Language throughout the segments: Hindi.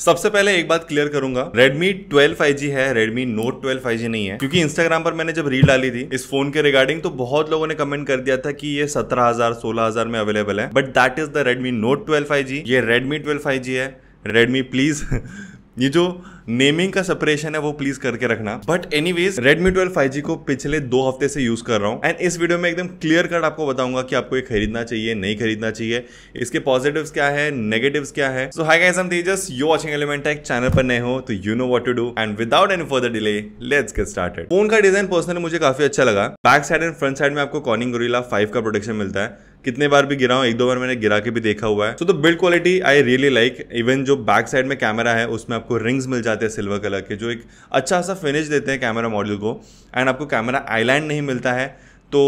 सबसे पहले एक बात क्लियर करूंगा Redmi 12 5G है Redmi Note 12 5G नहीं है क्योंकि Instagram पर मैंने जब रील डाली थी इस फोन के रिगार्डिंग तो बहुत लोगों ने कमेंट कर दिया था कि ये 17000 16000 में अवेलेबल है but that is the Redmi Note 12 5G ये Redmi 12 5G है Redmi प्लीज ये जो नेमिंग का सेपरेशन है वो प्लीज करके रखना but anyways Redmi twelve five को पिछले दो हफ्ते से यूज कर रहा हूँ एंड इस वीडियो में एकदम क्लियर कट आपको बताऊंगा कि आपको ये खरीदना चाहिए नहीं खरीदना चाहिए इसके पॉजिटिव्स क्या है नेगेटिव्स क्या है so hi guys Tejas you watching element है चैनल पर नए हो तो you know what to do and without any further delay let's get started phone का डिजाइन पर्सनली मुझे काफी अच्छा लगा back side and front side में आपको कॉनिंग गोरिला फाइव का प्रोडक्शन मिलता है कितने बार भी गिरा हूँ एक दो बार मैंने गिरा के भी देखा हुआ है so the build quality I really like even जो बैक साइड में कैमरा है उसमें आपको रिंग्स मिल जाते हैं सिल्वर कलर के जो एक अच्छा सा फिनिश देते हैं कैमरा मॉडल को एंड आपको कैमरा आईलैंड नहीं मिलता है तो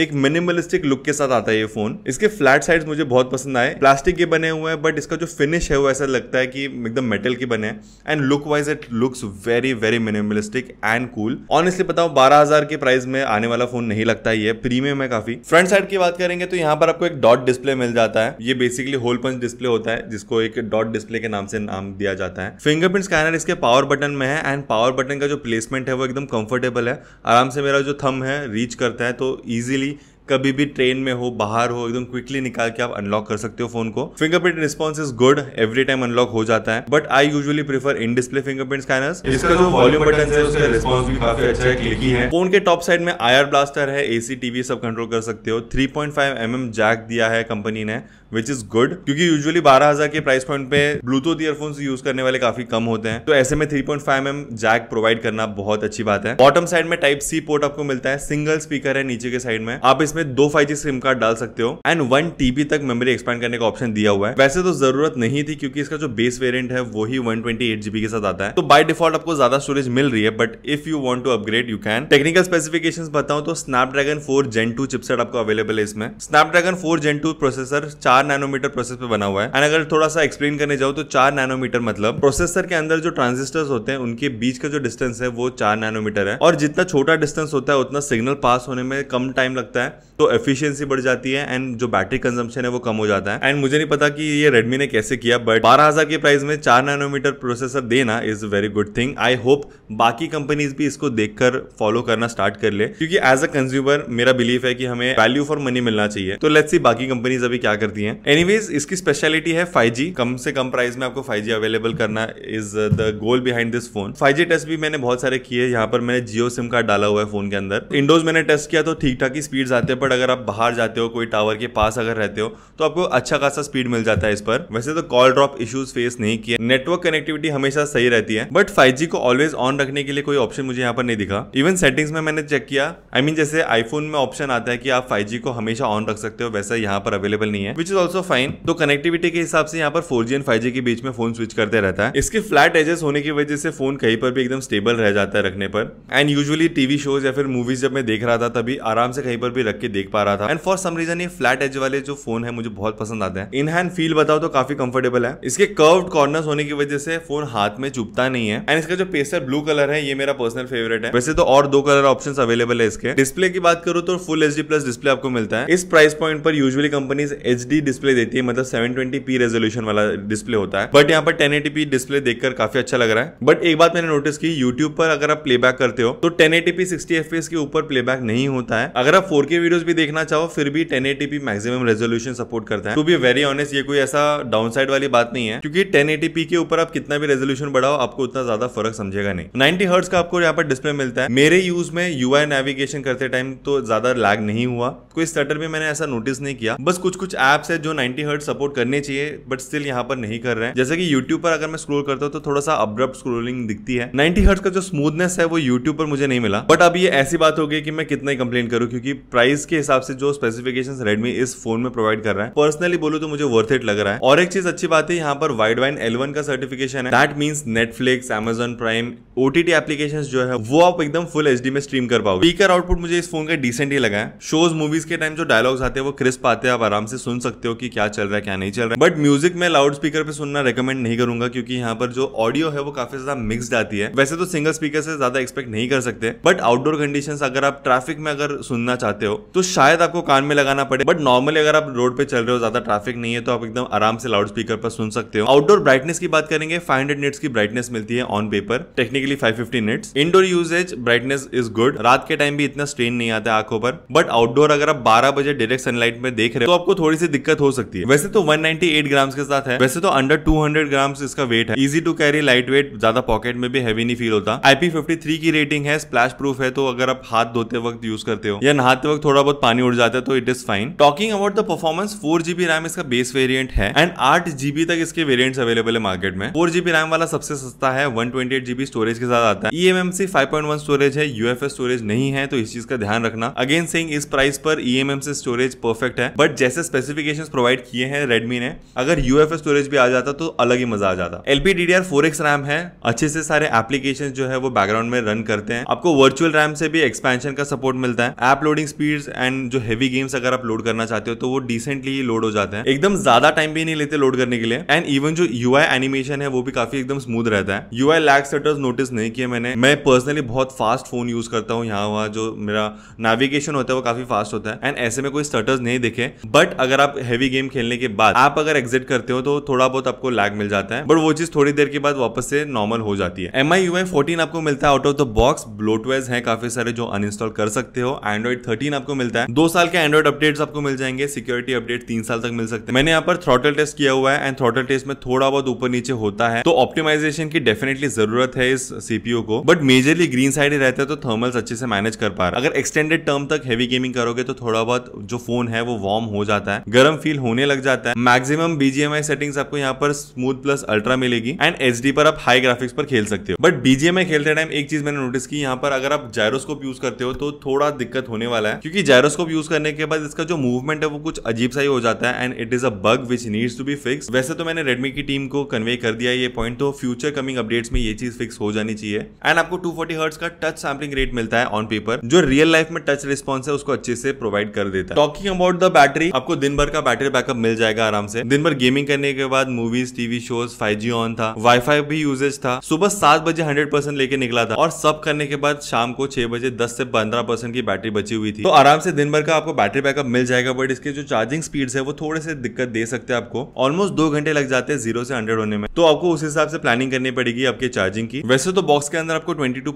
एक मिनिमलिस्टिक लुक के साथ आता है ये फोन इसके फ्लैट साइड मुझे बहुत पसंद आए प्लास्टिक के बने हुए हैं बट इसका जो फिनिश है वो ऐसा लगता है कि एकदम मेटल के बने हैं and look wise it looks very very minimalistic and cool honestly बताओ बारह हजार के प्राइस में आने वाला फोन नहीं लगता ये प्रीमियम है काफी फ्रंट साइड की बात करेंगे तो यहाँ पर आपको एक डॉट डिस्प्ले मिल जाता है ये बेसिकली होल पंच डिस्प्ले होता है जिसको एक डॉट डिस्प्ले के नाम से नाम दिया जाता है फिंगरप्रिंट स्कैनर इसके पावर बटन में है एंड पावर बटन का जो प्लेसमेंट है वो एकदम कंफर्टेबल है आराम से मेरा जो थम है रीच करता है तो ईजिली इजीली कभी भी ट्रेन में हो बाहर हो एकदम क्विकली निकाल के आप अनलॉक कर सकते हो फोन को fingerprint response is good every time unlock हो जाता है but I usually prefer in display fingerprint scanners इसका जो वॉल्यूम बटन है उसका रिस्पॉन्स भी काफी अच्छा है क्लिकी है फोन के टॉप साइड में आयर ब्लास्टर है एसी टीवी सब कंट्रोल कर सकते हो three point five M M jack दिया है कंपनी ने विच इज गुड क्योंकि यूजली बारह हजार के प्राइस पॉइंट पे ब्लूटूथ ईयरफोन यूज करने वाले काफी कम होते हैं तो ऐसे में three point five M jack provide करना बहुत अच्छी बात है बॉटम साइड में टाइप सी पोर्ट आपको मिलता है सिंगल स्पीकर है नीचे के साइड में आप इसमें दो फाइव जी सिम कार्ड डाल सकते हो एंड वन टीबी तक मेमोरी एक्सपैंड करने का ऑप्शन दिया हुआ है वैसे तो जरूरत नहीं थी क्योंकि इसका जो बेस वेरियंट है वो ही वन जीबी के साथ आता है तो बाय डिफॉल्ट आपको ज्यादा स्टोरेज मिल रही है but if you want to upgrade you can technical specification बताऊं तो dragon four gen two chipset आपको अवेलेबल है इसमें Snapdragon four gen two processor चार चार नैनोमीटर प्रोसेस पे बना हुआ है एंड अगर थोड़ा सा एक्सप्लेन करने जाओ तो चार नैनोमीटर मतलब प्रोसेसर के अंदर जो ट्रांजिस्टर्स होते हैं उनके बीच का जो डिस्टेंस है वो चार नैनोमीटर है और जितना छोटा डिस्टेंस होता है उतना सिग्नल पास होने में कम टाइम लगता है तो एफिशियंसी बढ़ जाती है एंड जो बैटरी कंजम्पशन है वो कम हो जाता है एंड मुझे नहीं पता कि ये रेडमी ने कैसे किया बट बारह हजार के प्राइस में चार नैनोमीटर प्रोसेसर देना is very good thing I hope बाकी कंपनीज भी इसको देखकर फॉलो करना स्टार्ट कर ले क्योंकि एज अ कंज्यूमर मेरा बिलीफ है कि हमें वैल्यू फॉर मनी मिलना चाहिए तो लेट्स सी बाकी कंपनीज अभी क्या करती है है एनीवेज इसकी स्पेशलिटी है फाइव कम से कम प्राइस में आपको फाइव अवेलेबल करना is the goal behind this phone five test भी मैंने बहुत सारे किए यहाँ पर मैंने जियो सिम कार्ड डाला हुआ है फोन के अंदर इंडोज मैंने टेस्ट किया तो ठीक ठाक ही स्पीड आते हैं बट अगर आप बाहर जाते हो कोई टावर के पास अगर रहते हो तो आपको अच्छा खासा स्पीड मिल जाता है इस पर वैसे तो कॉल ड्रॉप इश्यूज फेस नहीं किया नेटवर्क कनेक्टिविटी हमेशा सही रहती है बट 5G को ऑलवेज ऑन रखने के लिए कोई ऑप्शन मुझे यहाँ पर नहीं दिखा इवन सेटिंग्स में मैंने चेक किया आई I मीन mean, जैसे आईफोन में ऑप्शन आता है कि आप 5G को हमेशा ऑन रख सकते हो वैसा यहाँ पर अवेलेबल नहीं है विच इज ऑल्सो फाइन तो कनेक्टिविटी के हिसाब से यहाँ पर four G and five G के बीच में फोन स्विच करते रहता है इसके फ्लैट एजेस होने की वजह से फोन कहीं पर भी एकदम स्टेबल रह जाता है रखने पर एंड यूजली टीवी शोज या फिर मूवीज जब मैं देख रहा था तभी आराम से कहीं पर भी रख के देख पा रहा था एंड फॉर सम रीजन ये फ्लैट एज वाले जो फोन है मुझे बहुत पसंद आते हैं इन हैंड फील बताओ तो काफी कंफर्टेबल है इसके कर्व कॉर्नर होने की वजह से फोन हाथ में चुपता नहीं है एंड इसका जो पेसर ब्लू कलर है ये मेरा पर्सनल फेवरेट है वैसे तो और दो कलर ऑप्शन अवेलेबल है इसके डिस्प्ले की बात करूँ तो फुल एच प्लस डिस्प्ले आपको मिलता है इस प्राइस पॉइंट पर usually companies H D display देती है मतलब 720p रेजोल्यूशन वाला डिस्प्ले होता है बट यहाँ पर 1080p डिस्प्ले देखकर काफी अच्छा लग रहा है बट एक बात मैंने नोटिस की यूट्यूब पर अगर आप प्लेबैक करते हो तो 1080p 60fps के ऊपर प्लेबैक नहीं होता है अगर आप 4K वीडियोस भी देखना चाहो फिर भी 1080p मैक्सिमम रेजोल्यूशन सपोर्ट करता है टू बी वेरी ऑनेस्ट ये कोई ऐसा डाउन वाली बात नहीं है क्योंकि टेन के ऊपर आप कितना भी रेजोल्यूशन बढ़ाओ आपको उतना ज्यादा फर्क समझेगा नहीं नाइनटी हर्ट्स का आपको यहाँ पर डिस्प्ले मिलता है मेरे यूज में यूआई नेविगेशन करते टाइम तो ज्यादा लैग नहीं हुआ कोई स्टटर भी मैंने ऐसा नोटिस नहीं किया बस कुछ कुछ एप्स है जो 90 हर्ट सपोर्ट करने चाहिए बट स्टिल यहाँ पर नहीं कर रहे हैं जैसे कि यूट्यूब पर अगर मैं स्क्रोल करता हूँ तो थोड़ा सा अब्रप्ट स्क्रोलिंग दिखती है नाइन्टी हर्ट का जो स्मूथनेस है वो यूट्यूब पर मुझे नहीं मिला बट अब ये ऐसी बात हो गई कि मैं कितना ही कंप्लेन करूँ क्योंकि प्राइस के हिसाब से जो स्पेसिफिकेशन रेडमी इस फोन में प्रोवाइड कर रहा है पर्सनली बोलू तो मुझे वर्थ इट लग रहा है और एक चीज अच्छी बात है यहाँ पर वाइड वाइन एलेवन का सर्टिफिकेशन है that mean Netflix Amazon Prime OTT application जो है वो आप एकदम फुल एच में स्ट्रीम कर पाओगे स्पीकर आउटपुट मुझे इस फोन का डिसेंट ही लगा है शोज मूवीज मूवीज के टाइम जो डायलॉग्स आते हैं वो क्रिस्प आते हैं आप आराम से सुन सकते हो कि क्या चल रहा है क्या नहीं चल रहा है बट म्यूजिक मैं लाउड स्पीकर पे सुनना रिकमेंड नहीं करूंगा क्योंकि यहाँ पर जो ऑडियो है वो काफी ज्यादा मिक्सड आती है वैसे तो सिंगल स्पीकर से ज्यादा एक्सपेक्ट नहीं कर सकते बट आउटडोर कंडीशन अगर आप ट्रैफिक में अगर सुनना चाहते हो तो शायद आपको कान में लगाना पड़े बट नॉर्मली अगर आप रोड पे चल रहे हो ज्यादा ट्रैफिक नहीं है तो आप एकदम आराम से लाउड स्पीकर पर सुन सकते हो आउटडोर ब्राइटनेस की बात करेंगे फाइव हंड्रेड की ब्राइटनेस मिलती है on paper technically five fifty indoor usages brightness is good रात के टाइम भी इतना स्ट्रेन नहीं आता आंखों पर बट आउटडोर अगर आप 12 बजे डायरेक्ट सनलाइट में देख रहे हो तो आपको थोड़ी सी दिक्कत हो सकती है वैसे तो 198 ग्राम्स के साथ है वैसे तो अंडर 200 ग्राम्स इसका वेट है easy to carry light weight ज्यादा पॉकेट में भी हैवी नहीं फील होता आईपी की रेटिंग है स्प्लैश प्रूफ है तो अगर आप हाथ धोते वक्त यूज करते हो या नहाते वक्त थोड़ा बहुत पानी उड़ जाता है तो it is fine talking about the performance four GB RAM इसका बेस वेरियंट है एंड आठ जीबी तक इसके वेरियंट अवेलेबल है मार्केट में फोर जीबी रैम वाला सबसे सस्ता है one twenty eight GB storage के साथ आता है ई एम स्टोरेज है यूएफएस स्टोरेज नहीं है तो इस चीज का ध्यान रखना अगेन सिंह इस प्राइस पर ई e से स्टोरेज परफेक्ट है बट जैसे स्पेसिफिकेशन प्रोवाइड किए हैं रेडमी ने अगर यूएफ स्टोरेज भी आ जाता तो अलग ही मजा आ जाता एल पी रैम है अच्छे से सारे एप्लीकेशन जो है वो बैकग्राउंड में रन करते हैं आपको वर्चुअल रैम से भी एक्सपेंशन का सपोर्ट मिलता है एप लोडिंग स्पीड एंड जो हैवी गेम्स अगर आप लोड करना चाहते हो तो वो डिसेंटली ही लोड हो जाते हैं एकदम ज्यादा टाइम भी नहीं लेते लोड करने के लिए एंड इवन जो यू एनिमेशन है वो भी काफी एकदम स्मूथ रहता है U I lag stutters notice नहीं किए मैंने मैं पर्सनली बहुत फास्ट फोन यूज करता हूँ यहाँ वहाँ जो मेरा नेविगेशन होता है वो काफी फास्ट होता है है एंड ऐसे में कोई स्टर्टर्स नहीं दिखे बट अगर आप हैवी गेम खेलने के बाद आप अगर एग्जिट करते हो तो थोड़ा बहुत आपको लैग मिल जाता है बट वो चीज थोड़ी देर के बाद वापस से नॉर्मल हो जाती है M I U I fourteen आपको मिलता है out of the box bloatwares है काफी सारे जो अनइंस्टॉल कर सकते हो एंड्रॉइड थर्टीन आपको मिलता है दो साल के एंड्रॉइड अपडेट आपको मिल जाएंगे सिक्योरिटी अपडेट तीन साल तक मिल सकते हैं मैंने यहाँ पर थ्रोटल टेस्ट किया हुआ है एंड थ्रोटल टेस्ट में थोड़ा बहुत ऊपर नीचे होता है तो ऑप्टिमाइजेशन की डेफिनेटली जरूरत है इस सीपीयू को बट मेजरली ग्रीन साइड ही रहता है तो थर्मल्स अच्छे से मैनेज कर पा रहा है अगर एक्सटेंडेड टर्म तक हैवी गेमिंग करोगे तो थोड़ा बहुत जो फोन है वो वार्म हो जाता है गर्म फील होने लग जाता है मैक्सिमम बीजीएमआई सेटिंग्स आपको यहाँ पर स्मूथ प्लस अल्ट्रा मिलेगी एंड एच पर आप हाई ग्राफिक्स पर खेल सकते हो बट बीजीएमआई खेलते टाइम एक चीज मैंने नोटिस की यहाँ पर अगर आप जायरोस्कोप यूज करते हो तो थोड़ा दिक्कत होने वाला है क्योंकि जायरोस्कोप यूज करने के बाद इसका जो मूवमेंट है वो कुछ अजीब सा ही हो जाता है and it is a bug which needs to be fix वैसे तो मैंने रेडमी की टीम को कन्वे कर दिया ये पॉइंट तो फ्यूचर कमिंग अपडेट्स में ये चीज फिक्स हो जानी चाहिए एंड आपको टू फोर्टी का टच सैम्पलिंग रेट मिलता है ऑन पेपर जो रियल लाइफ में टच रिस्पॉन्स है उसको अच्छे से प्रोवाइड प्रोवाइड कर देता है टॉकिंग अबाउट द बैटरी आपको दिन भर का बैटरी बैकअप मिल जाएगा आराम से दिन भर गेमिंग करने के बाद movies TV shows five on था वाईफाई भी यूजेज था सुबह सात बजे हंड्रेड परसेंट लेके निकला था और सब करने के बाद शाम को छह बजे दस से पंद्रह परसेंट की बैटरी बची हुई थी तो आराम से दिन भर का आपको बैटरी बैकअप मिल जाएगा बट इसके जो चार्जिंग स्पीड है वो थोड़े से दिक्कत दे सकते हैं आपको ऑलमोस्ट दो घंटे लग जाते हैं जीरो से हंड्रेड होने में तो आपको उस हिसाब से प्लानिंग करनी पड़ेगी आपके चार्जिंग की वैसे तो बॉक्स के अंदर आपको 22.5 टू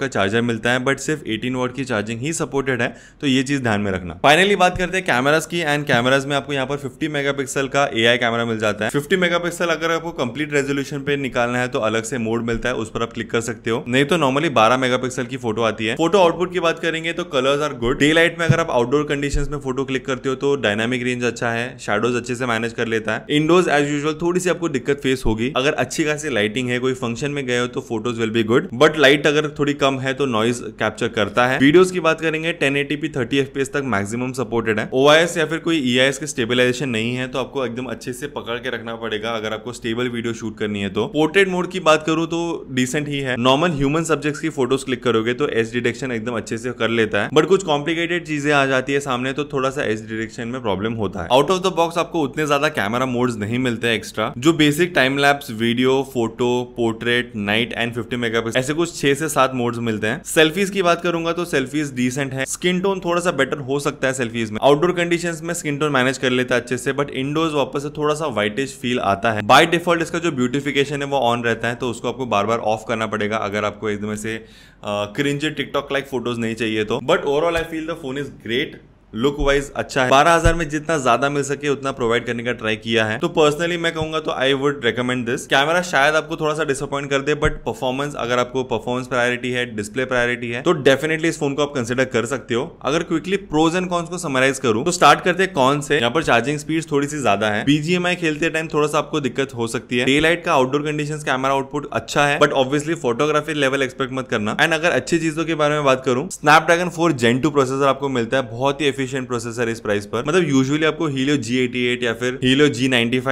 का चार्जर मिलता है बट सिर्फ 18 वॉट की चार्जिंग ही सपोर्टेड है तो ये चीज ध्यान में में रखना फाइनली बात करते हैं कैमराज की एंड कैमराज में आपको यहाँ पर 50 मेगापिक्सल का ए कैमरा मिल जाता है 50 मेगापिक्सल अगर आपको कंप्लीट रेजोल्यूशन पे निकालना है तो अलग से मोड मिलता है उस पर आप क्लिक कर सकते हो नहीं तो नॉर्मली बारह मेगापिक्सल की फोटो आती है फोटो आउटपुट की बात करेंगे तो colours are good daylight में अगर आप आउटडोर कंडीशन में फोटो क्लिक करते हो तो डायनामिक रेंज अच्छा है शेडोज अच्छे से मैनेज कर लेता है इंडोज एज यूजल थोड़ी सी आपको दिक्कत फेस होगी अगर अच्छी खासी लाइटिंग है कोई फंक्शन में गए हो तो photos will be good but light अगर थोड़ी कम है तो नॉइज कैप्चर करता है वीडियोज की बात करेंगे टेन एटीपी थर्टी एफपीएस तक मैक्सिमम सपोर्टेड है ओ या फिर कोई ई e के स्टेबलाइजेशन नहीं है तो आपको एकदम अच्छे से पकड़ के रखना पड़ेगा अगर आपको स्टेबल वीडियो शूट करनी है तो पोर्ट्रेट मोड की बात करूं तो डिसेंट ही है नॉर्मल ह्यूमन सब्जेक्ट्स की फोटोज क्लिक करोगे तो एच डिटेक्शन एकदम अच्छे से कर लेता है बट कुछ कॉम्प्लिकेटेड चीजें आ जाती है सामने तो थोड़ा सा एच डिटेक्शन में प्रॉब्लम होता है आउट ऑफ द बॉक्स आपको उतने ज्यादा कैमरा मोड्स नहीं मिलते एक्स्ट्रा जो basic time lapse video photo portrait night and fifty mega ऐसे कुछ छह से सात मोड्स मिलते हैं सेल्फीज की बात करूंगा तो सेल्फीज डिसेंट है स्किन टोन थोड़ा सा बेटर टोन हो सकता है सेल्फीज में आउटडोर कंडीशन में स्किन टोन मैनेज कर लेता है अच्छे से बट इंडोर्स वापस से थोड़ा सा व्हाइटिश फील आता है बाय डिफॉल्ट इसका जो ब्यूटिफिकेशन है वो ऑन रहता है तो उसको आपको बार बार ऑफ करना पड़ेगा अगर आपको एकदम से क्रिंजे टिकटॉक लाइक फोटोज नहीं चाहिए तो but overall I feel the phone is great look wise अच्छा है बारह हजार में जितना ज्यादा मिल सके उतना प्रोवाइड करने का ट्राई किया है तो पर्सनली मैं कहूंगा तो I would recommend this camera शायद आपको थोड़ा सा डिसअपॉइंट कर दे बट परफॉर्मेंस अगर आपको परफॉर्मेंस प्रायोरिटी है डिस्प्ले प्रायोरिटी है तो डेफिनेटली इस फोन को आप कंसिडर कर सकते हो अगर क्विकली प्रोज एंड कॉन्स को समराइज करूं तो स्टार्ट करते हैं कॉन्स से यहाँ पर चार्जिंग स्पीड थोड़ी सी ज्यादा है बीजीएमआई खेलते टाइम थोड़ा सा आपको दिक्कत हो सकती है डे लाइट का आउटडोर कंडीशन कैमरा आउटपुट अच्छा है but obviously photography level expect मत करना एंड अगर अच्छी चीजों के बारे में बात करूँ Snapdragon four gen two processor आपको मिलता है बहुत ही एफिशिएंट प्रोसेसर इस प्राइस पर मतलब यूजुअली आपको हीलो जी या फिर हीलो जी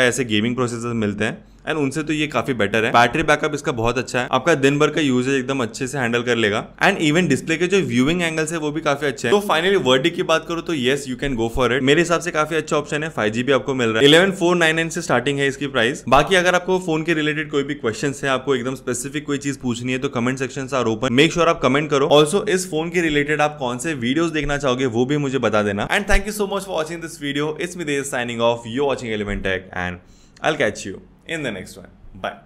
ऐसे गेमिंग प्रोसेसर मिलते हैं एंड उनसे तो ये काफी बेटर है बैटरी बैकअप इसका बहुत अच्छा है आपका दिन भर का यूजेज एकदम अच्छे से हैंडल कर लेगा एंड इवन डिस्प्ले के जो व्यूइंग एंगल्स है वो भी काफी अच्छे हैं तो फाइनली वर्डिक की बात करो तो ये you can go for it मेरे हिसाब से काफी अच्छा ऑप्शन है फाइव आपको मिल रहा है इलेवन फोर नाइन से स्टार्टिंग है इसकी प्राइस बाकी अगर आपको फोन के रिलेटेड कोई भी क्वेश्चन है आपको एकदम स्पेसिफिक कोई चीज पूछनी है तो comment section are open make sure आप कमेंट करो ऑल्सो इस फोन के रिलेटेड आप कौन से वीडियो देखना चाहोगे वो भी मुझे बता देना and thank you so much for watching this video इस me signing off you watching element and I catch you in the next one. Bye.